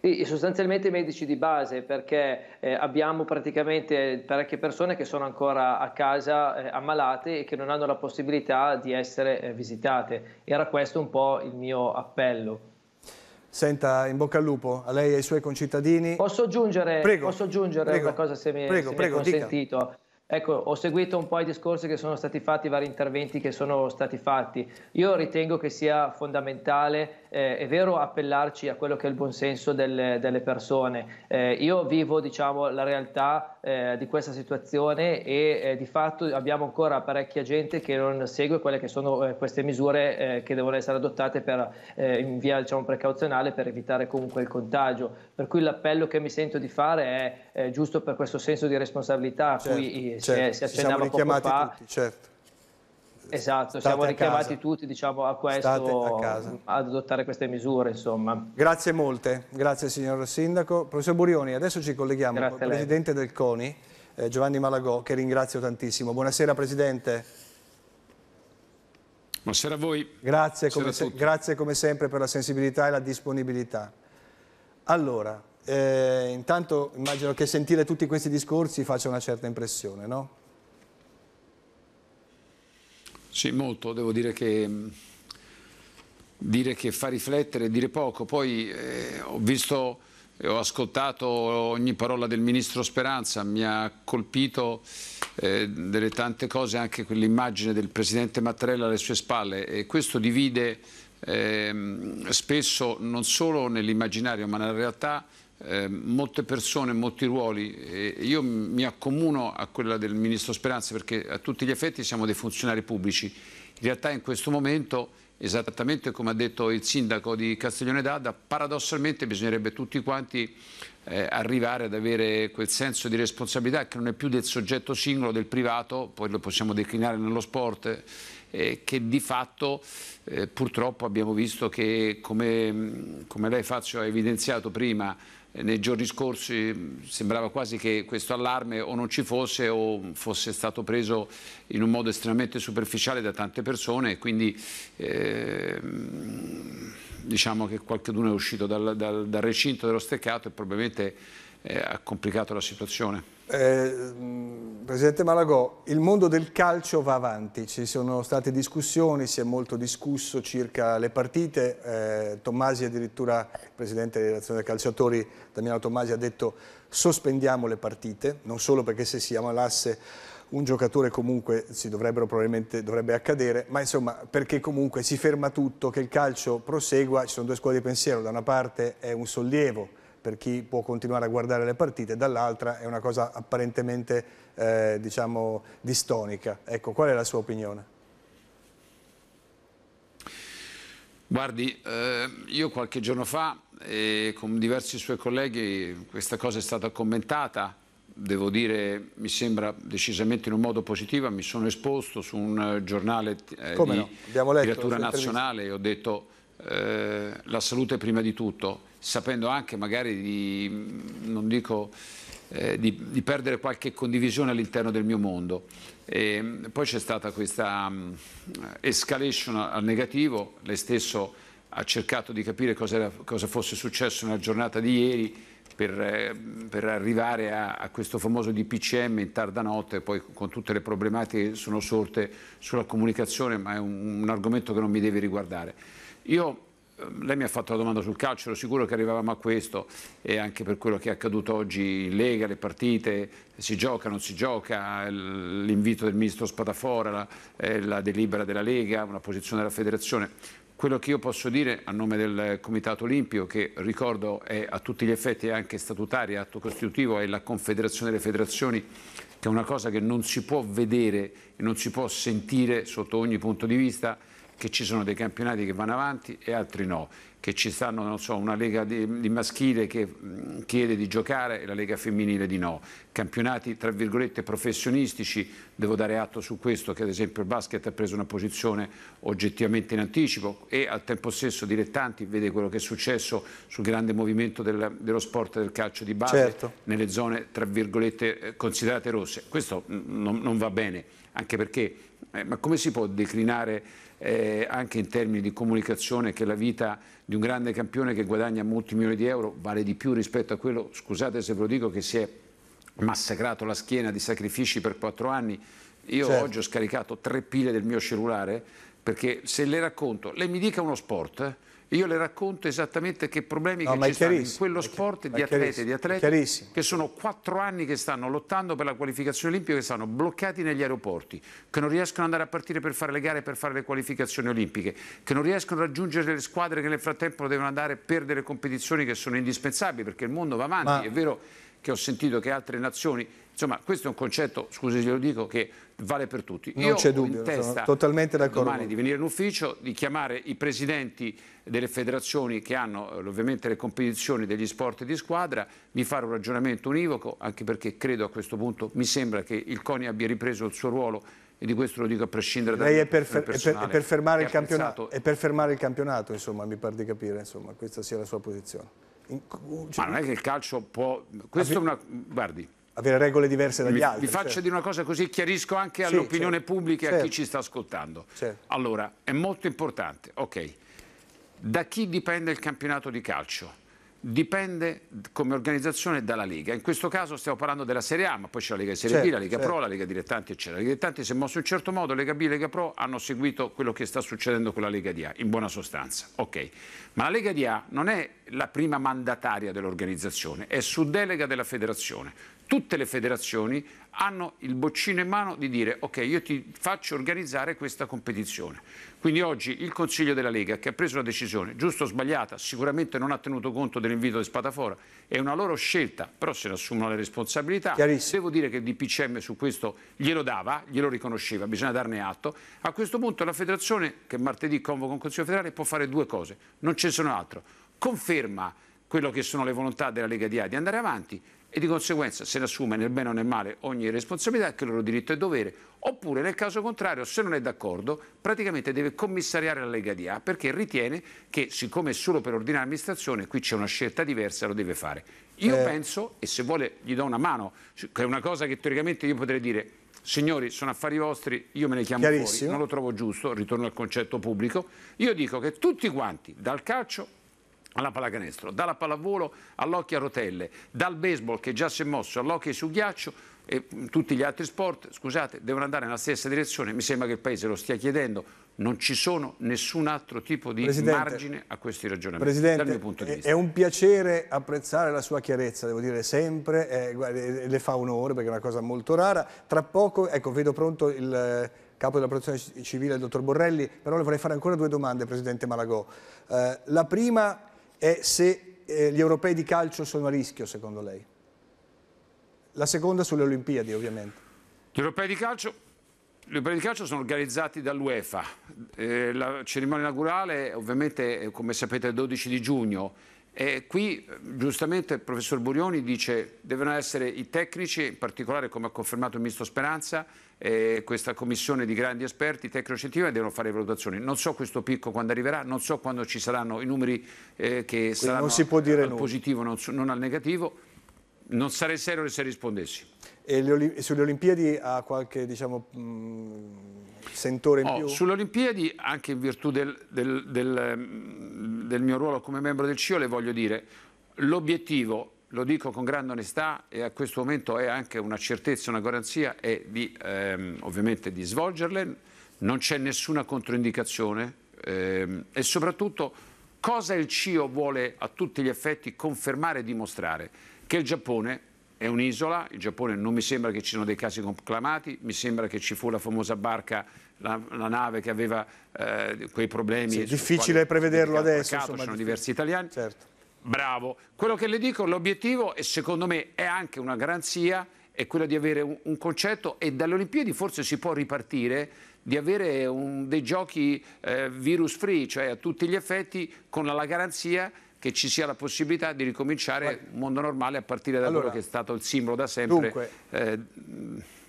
F: Sì, sostanzialmente medici di base perché eh, abbiamo praticamente parecchie persone che sono ancora a casa eh, ammalate e che non hanno la possibilità di essere eh, visitate. Era questo un po' il mio appello.
B: Senta, in bocca al lupo a lei e ai suoi concittadini.
F: Posso aggiungere, prego, posso aggiungere prego, una cosa se mi, prego, se mi è consentito? Dica. Ecco, ho seguito un po' i discorsi che sono stati fatti, i vari interventi che sono stati fatti. Io ritengo che sia fondamentale eh, è vero appellarci a quello che è il buonsenso delle, delle persone. Eh, io vivo diciamo, la realtà eh, di questa situazione e eh, di fatto abbiamo ancora parecchia gente che non segue quelle che sono eh, queste misure eh, che devono essere adottate per, in via diciamo, precauzionale per evitare comunque il contagio. Per cui l'appello che mi sento di fare è giusto per questo senso di responsabilità a certo, cui certo. si, certo. si accennava poco fa. Tutti, certo Esatto, siamo richiamati tutti diciamo, a questo, a ad adottare queste misure. Insomma.
B: Grazie molte, grazie signor Sindaco. Professor Burioni, adesso ci colleghiamo grazie con il Presidente del CONI, eh, Giovanni Malagò, che ringrazio tantissimo. Buonasera Presidente.
G: Buonasera a voi. Grazie, Buonasera come, a se,
B: grazie come sempre per la sensibilità e la disponibilità.
G: Allora, eh,
B: intanto immagino che sentire tutti questi discorsi faccia una certa impressione, no?
G: Sì, molto, devo dire che, dire che fa riflettere, dire poco, poi eh, ho visto e ho ascoltato ogni parola del Ministro Speranza, mi ha colpito eh, delle tante cose anche quell'immagine del Presidente Mattarella alle sue spalle e questo divide eh, spesso non solo nell'immaginario ma nella realtà Ehm, molte persone, molti ruoli. Eh, io mi accomuno a quella del Ministro Speranza perché a tutti gli effetti siamo dei funzionari pubblici. In realtà in questo momento, esattamente come ha detto il Sindaco di Castiglione d'Adda, paradossalmente bisognerebbe tutti quanti eh, arrivare ad avere quel senso di responsabilità che non è più del soggetto singolo, del privato, poi lo possiamo declinare nello sport, eh, che di fatto eh, purtroppo abbiamo visto che, come, come lei Fazio ha evidenziato prima, nei giorni scorsi mm, sembrava quasi che questo allarme o non ci fosse o fosse stato preso in un modo estremamente superficiale da tante persone e quindi eh, diciamo che qualcuno è uscito dal, dal, dal recinto dello steccato e probabilmente eh, ha complicato la situazione.
B: Eh, Presidente Malagò, il mondo del calcio va avanti, ci sono state discussioni, si è molto discusso circa le partite, eh, Tommasi addirittura, il Presidente della Relazione dei Calciatori, Damiano Tommasi, ha detto sospendiamo le partite, non solo perché se si ammalasse un giocatore comunque si dovrebbero probabilmente dovrebbe accadere, ma insomma perché comunque si ferma tutto, che il calcio prosegua, ci sono due scuole di pensiero, da una parte è un sollievo per chi può continuare a guardare le partite, dall'altra è una cosa apparentemente eh, diciamo, distonica. Ecco, qual è la sua opinione?
G: Guardi, eh, io qualche giorno fa eh, con diversi suoi colleghi questa cosa è stata commentata, devo dire mi sembra decisamente in un modo positivo, mi sono esposto su un giornale eh, di no? letto, nazionale e ho detto eh, la salute prima di tutto sapendo anche magari di, non dico, eh, di, di perdere qualche condivisione all'interno del mio mondo. E mm, poi c'è stata questa um, escalation al negativo, lei stesso ha cercato di capire cosa, era, cosa fosse successo nella giornata di ieri per, eh, mm, per arrivare a, a, questo famoso DPCM in tarda notte, poi con tutte le problematiche che sono sorte sulla comunicazione, ma è un, un argomento che non mi deve riguardare. Io Ehm, lei mi ha fatto la domanda sul calcio, ero sicuro che arrivavamo a questo e anche per quello che è accaduto oggi in Lega, le partite, si gioca, non si gioca, l'invito del ministro Spadafora, la, eh, la delibera della Lega, una posizione della federazione. Quello che io posso dire a nome del Comitato Olimpico, che ricordo è a tutti gli effetti anche statutario, atto costitutivo, è la Confederazione delle Federazioni, che è una cosa che non si può vedere e non si può sentire sotto ogni punto di vista, che ci sono dei campionati che vanno avanti e altri no, che ci stanno non so, una lega di, di maschile che mm, chiede di giocare e la lega femminile di no, campionati tra virgolette professionistici, devo dare atto su questo che ad esempio il basket ha preso una posizione oggettivamente in anticipo e al tempo stesso dilettanti vede quello che è successo sul grande movimento del, dello sport del calcio di base certo. nelle zone tra virgolette eh, considerate rosse, questo mm, non, non va bene anche perché eh, ma come si può declinare eh, anche in termini di comunicazione che la vita di un grande campione che guadagna molti milioni di euro vale di più rispetto a quello, scusate se ve lo dico, che si è massacrato la schiena di sacrifici per quattro anni. Io certo. oggi ho scaricato tre pile del mio cellulare perché se le racconto, lei mi dica uno sport io le racconto esattamente che problemi no, che ci sono in quello sport di atleti, di atleti che sono quattro anni che stanno lottando per la qualificazione olimpica, che stanno bloccati negli aeroporti, che non riescono ad andare a partire per fare le gare, per fare le qualificazioni olimpiche, che non riescono a raggiungere le squadre che nel frattempo devono andare per delle competizioni che sono indispensabili perché il mondo va avanti, Ma... è vero che ho sentito che altre nazioni Insomma, questo è un concetto, scusi se lo dico, che vale per tutti. Non Io c'è dubbio, sono totalmente d'accordo. domani di venire in ufficio, di chiamare i presidenti delle federazioni che hanno eh, ovviamente le competizioni degli sport di squadra, di fare un ragionamento univoco, anche perché credo a questo punto, mi sembra che il CONI abbia ripreso il suo ruolo e di questo lo dico a prescindere da Lei è per, per, è per fermare, il campionato,
B: è per fermare il campionato, insomma, mi pare di capire, insomma, questa sia la sua posizione.
G: Cioè, Ma non è che il calcio può... Questo avvi... è una... Guardi, avere regole diverse
B: dagli mi, altri. Vi faccio certo.
G: di una cosa così chiarisco anche all'opinione certo. pubblica e certo. a chi certo. ci sta ascoltando. Certo. Allora, è molto importante, ok, da chi dipende il campionato di calcio? dipende come organizzazione dalla Lega. In questo caso stiamo parlando della Serie A, ma poi c'è la Lega Serie certo, B, la Lega certo. Pro, la Lega Dilettanti, eccetera. La Lega Dilettanti si è mossa in un certo modo, Lega B e Lega Pro hanno seguito quello che sta succedendo con la Lega di A, in buona sostanza. Okay. Ma la Lega di A non è la prima mandataria dell'organizzazione, è su delega della federazione tutte le federazioni hanno il boccino in mano di dire ok io ti faccio organizzare questa competizione. Quindi oggi il Consiglio della Lega che ha preso una decisione, giusta o sbagliata, sicuramente non ha tenuto conto dell'invito di Spadafora, è una loro scelta, però se ne assumono le responsabilità. Devo dire che il DPCM su questo glielo dava, glielo riconosceva, bisogna darne atto. A questo punto la federazione che martedì convoca un Consiglio federale può fare due cose, non ce ne sono altro. Conferma quello che sono le volontà della Lega di A di andare avanti e di conseguenza se ne assume nel bene o nel male ogni responsabilità che è il loro diritto e dovere, oppure nel caso contrario se non è d'accordo praticamente deve commissariare la Lega di A perché ritiene che siccome è solo per ordinare l'amministrazione qui c'è una scelta diversa lo deve fare. Io eh. penso e se vuole gli do una mano, che è una cosa che teoricamente io potrei dire signori sono affari vostri, io me ne chiamo fuori, non lo trovo giusto, ritorno al concetto pubblico, io dico che tutti quanti dal calcio alla pallacanestro, dalla pallavolo all'occhio a rotelle, dal baseball che già si è mosso all'occhio su ghiaccio e mm, tutti gli altri sport, scusate, devono andare nella stessa direzione, mi sembra che il Paese lo stia chiedendo, non ci sono nessun altro tipo di Presidente, margine a questi ragionamenti Presidente, dal mio punto di vista. È un
B: piacere apprezzare la sua chiarezza, devo dire sempre, eh, le fa onore perché è una cosa molto rara. Tra poco, ecco, vedo pronto il eh, capo della protezione civile, il dottor Borrelli, però le vorrei fare ancora due domande, Presidente Malagò. Eh, la prima è se eh, gli europei di calcio sono a rischio, secondo lei. La seconda sulle Olimpiadi, ovviamente.
G: Gli europei di calcio gli europei di calcio sono organizzati dall'UEFA. Eh, la cerimonia inaugurale, ovviamente, come sapete, è il 12 di giugno. E qui, giustamente, il professor Burioni dice che devono essere i tecnici, in particolare, come ha confermato il ministro Speranza, eh, questa commissione di grandi esperti tecnoscientifici devono fare valutazioni. Non so questo picco quando arriverà, non so quando ci saranno i numeri eh, che saranno non si può dire al eh, no. positivo, non, non al negativo. Non sarei serio se rispondessi.
B: E sulle Olimpiadi ha qualche diciamo, mh, mm, sentore in oh, più? Sulle
G: Olimpiadi, anche in virtù del, del, del, mm, del, mio ruolo come membro del CIO, le voglio dire, l'obiettivo lo dico con grande onestà e a questo momento è anche una certezza, una garanzia, è di, ehm, ovviamente di svolgerle, non c'è nessuna controindicazione ehm, e soprattutto cosa il CIO vuole a tutti gli effetti confermare e dimostrare? Che il Giappone è un'isola, il Giappone non mi sembra che ci siano dei casi conclamati, mi sembra che ci fu la famosa barca, la, la nave che aveva eh, quei problemi. Sì, difficile prevederlo adesso. Mercato, ci sono diversi italiani. Certo. Bravo. Quello che le dico, l'obiettivo e secondo me è anche una garanzia è quello di avere un, un concetto e dalle Olimpiadi forse si può ripartire di avere un, dei giochi eh, virus free, cioè a tutti gli effetti con la garanzia che ci sia la possibilità di ricominciare un mondo normale a partire da allora, quello che è stato il simbolo da sempre. Dunque, eh,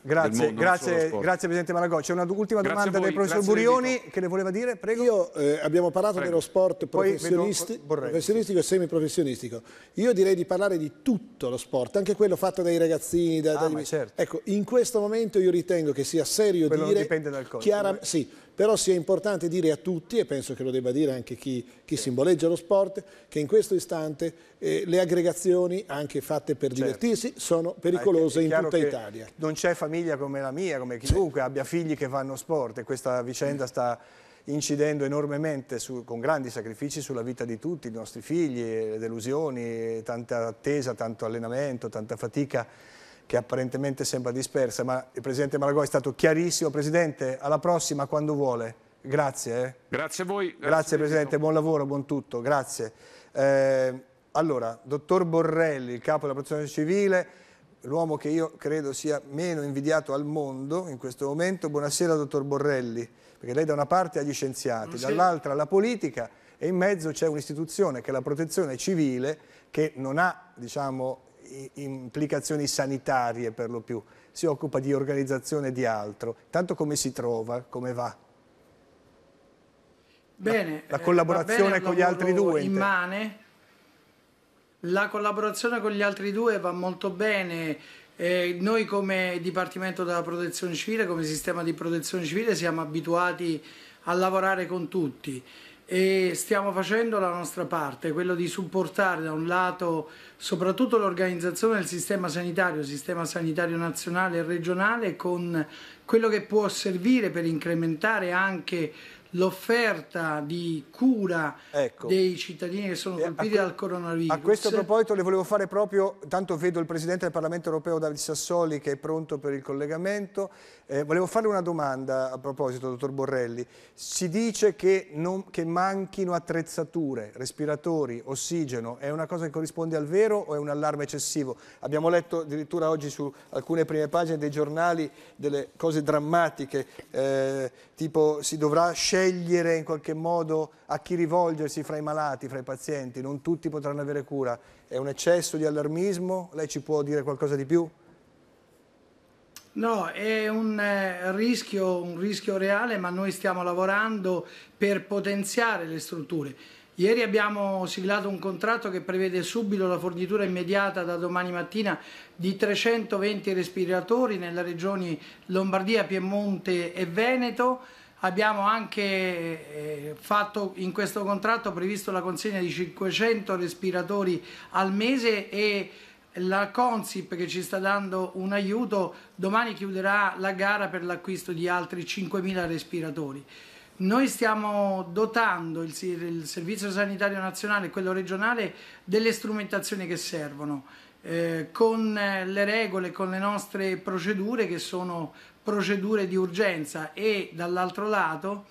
G: Grazie, mondo, grazie, grazie,
B: Presidente Malagò. C'è un'ultima domanda del professor Burioni che le voleva dire, prego. Io eh, abbiamo parlato prego. dello sport
C: professionisti, professionistico e semiprofessionistico. Io direi di parlare di tutto lo sport, anche quello fatto dai ragazzini. Da, ah, dagli... certo. Ecco, in questo momento io ritengo che sia serio quello dire... dipende dal corpo. Chiara... Eh. Sì, però sia importante dire a tutti, e penso che lo debba dire anche chi, chi simboleggia lo sport, che in questo istante eh, le aggregazioni, anche fatte per certo.
B: divertirsi, sono eh, pericolose in tutta Italia. Non c'è famiglia come la mia, come chiunque sì. abbia figli che vanno sport e questa vicenda sta incidendo enormemente su, con grandi sacrifici sulla vita di tutti, i nostri figli, le delusioni, tanta attesa, tanto allenamento, tanta fatica che apparentemente sembra dispersa, ma il Presidente Malagò è stato chiarissimo. Presidente, alla prossima quando vuole. Grazie. Eh.
G: Grazie a voi. Grazie,
B: grazie Presidente, buon lavoro, buon tutto. Grazie. Eh, allora, Dottor Borrelli, il capo della protezione civile, l'uomo che io credo sia meno invidiato al mondo in questo momento. Buonasera, Dottor Borrelli, perché lei da una parte ha gli scienziati, sì. dall'altra la politica e in mezzo c'è un'istituzione che è la protezione civile che non ha diciamo, implicazioni sanitarie per lo più, si occupa di organizzazione di altro. Tanto come si trova, come va?
H: Bene. La, la eh, collaborazione bene, con gli altri due. Immane. La collaborazione con gli altri due va molto bene. Eh, noi come Dipartimento della Protezione Civile, come sistema di protezione civile, siamo abituati a lavorare con tutti e stiamo facendo la nostra parte, quello di supportare da un lato soprattutto l'organizzazione del sistema sanitario, sistema sanitario nazionale e regionale con quello che può servire per incrementare anche l'offerta di cura ecco. dei cittadini che sono eh, colpiti dal coronavirus. A questo proposito
B: le volevo fare proprio, tanto vedo il Presidente del Parlamento europeo Davide Sassoli che è pronto per il collegamento, eh, volevo farle una domanda a proposito, dottor Borrelli. Si dice che, non, che manchino attrezzature, respiratori, ossigeno. È una cosa che corrisponde al vero o è un allarme eccessivo? Abbiamo letto addirittura oggi su alcune prime pagine dei giornali delle cose drammatiche, eh, tipo si dovrà scegliere in qualche modo a chi rivolgersi fra i malati, fra i pazienti. Non tutti potranno avere cura. È un eccesso di allarmismo? Lei ci può dire qualcosa di più?
H: No, è un, eh, rischio, un rischio reale, ma noi stiamo lavorando per potenziare le strutture. Ieri abbiamo siglato un contratto che prevede subito la fornitura immediata da domani mattina di 320 respiratori nelle regioni Lombardia, Piemonte e Veneto. Abbiamo anche eh, fatto in questo contratto previsto la consegna di 500 respiratori al mese e la Consip che ci sta dando un aiuto domani chiuderà la gara per l'acquisto di altri 5.000 respiratori. Noi stiamo dotando il, il, Servizio Sanitario Nazionale e quello regionale delle strumentazioni che servono, eh, con eh, le regole, con le nostre procedure che sono procedure di urgenza e dall'altro lato,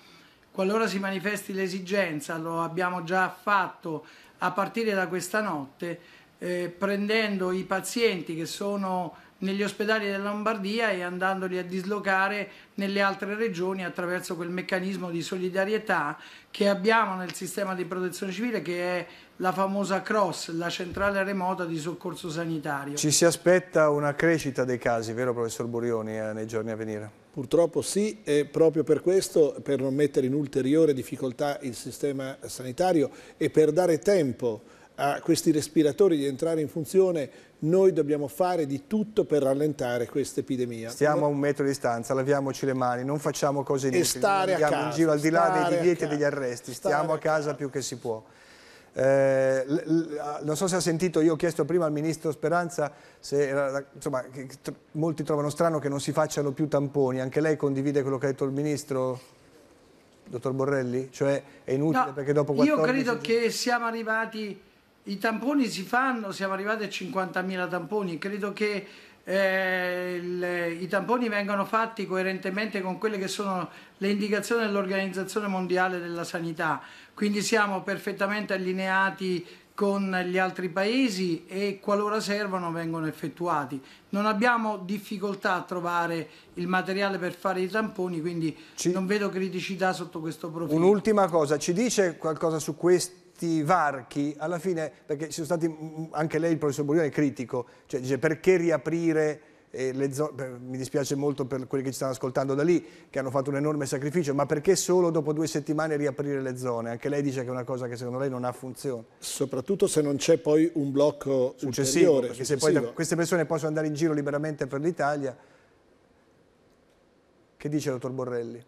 H: qualora si manifesti l'esigenza, lo abbiamo già fatto a partire da questa notte, eh, prendendo i pazienti che sono negli ospedali della Lombardia e andandoli a dislocare nelle altre regioni attraverso quel meccanismo di solidarietà che abbiamo nel sistema di protezione civile che è la famosa CROSS, la centrale remota di soccorso sanitario. Ci si
B: aspetta una crescita dei casi, vero professor Burioni, eh, nei giorni a venire? Purtroppo sì, e proprio per questo, per non mettere in ulteriore difficoltà il sistema sanitario
C: e per dare tempo a questi respiratori di entrare in funzione, noi
B: dobbiamo fare di tutto per rallentare questa epidemia. Stiamo a un metro di distanza, laviamoci le mani, non facciamo cose inutili, e stare non andiamo in giro al di là dei divieti e degli arresti, stiamo a casa, più che si può. Eh, ah, non so se ha sentito, io ho chiesto prima al ministro Speranza se era, eh, insomma, molti trovano strano che non si facciano più tamponi, anche lei condivide quello che ha detto il ministro? Dottor Borrelli? Cioè è inutile no, perché dopo 14... Io credo
H: che siamo arrivati i tamponi si fanno, siamo arrivati a 50.000 tamponi, credo che eh, il, i tamponi vengano fatti coerentemente con quelle che sono le indicazioni dell'Organizzazione Mondiale della Sanità, quindi siamo perfettamente allineati con gli altri paesi e qualora servano vengono effettuati. Non abbiamo difficoltà a trovare il materiale per fare i tamponi, quindi ci... non vedo criticità sotto questo profilo.
B: Un'ultima cosa, ci dice qualcosa su questo? questi varchi, alla fine, perché ci sono stati, anche lei il professor Burione è critico, cioè dice perché riaprire eh, le zone, mi dispiace molto per quelli che ci stanno ascoltando da lì, che hanno fatto un enorme sacrificio, ma perché solo dopo due settimane riaprire le zone? Anche lei dice che è una cosa che secondo lei non ha funzione.
C: Soprattutto se non c'è poi un blocco successivo, perché successivo. se poi
B: queste persone possono andare in giro liberamente per l'Italia. Che dice il dottor Borrelli?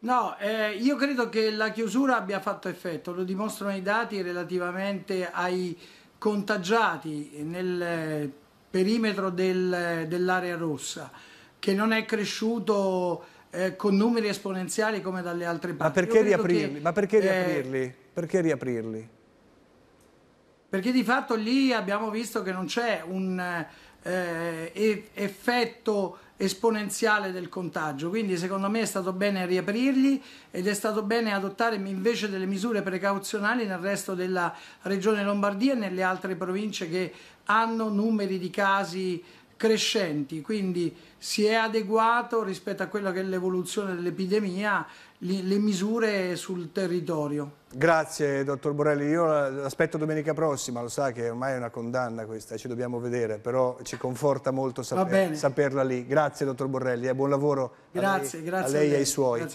H: No, eh, io credo che la chiusura abbia fatto effetto, lo dimostrano i dati relativamente ai contagiati nel eh, perimetro del, eh, dell'area rossa, che non è cresciuto eh, con numeri esponenziali come dalle altre parti. Ma perché riaprirli? Che, Ma perché eh, riaprirli?
B: Eh, perché riaprirli?
H: Perché di fatto lì abbiamo visto che non c'è un effetto esponenziale del contagio, quindi secondo me è stato bene riaprirli ed è stato bene adottare invece delle misure precauzionali nel resto della regione Lombardia e nelle altre province che hanno numeri di casi crescenti, quindi si è adeguato rispetto a quella che è l'evoluzione dell'epidemia le misure sul territorio.
B: Grazie dottor Borelli, io l'aspetto domenica prossima, lo sa che ormai è una condanna questa, ci dobbiamo vedere, però ci conforta molto saper, saperla lì. Grazie dottor Borrelli e eh, buon lavoro grazie, a lei, grazie a lei e ai suoi.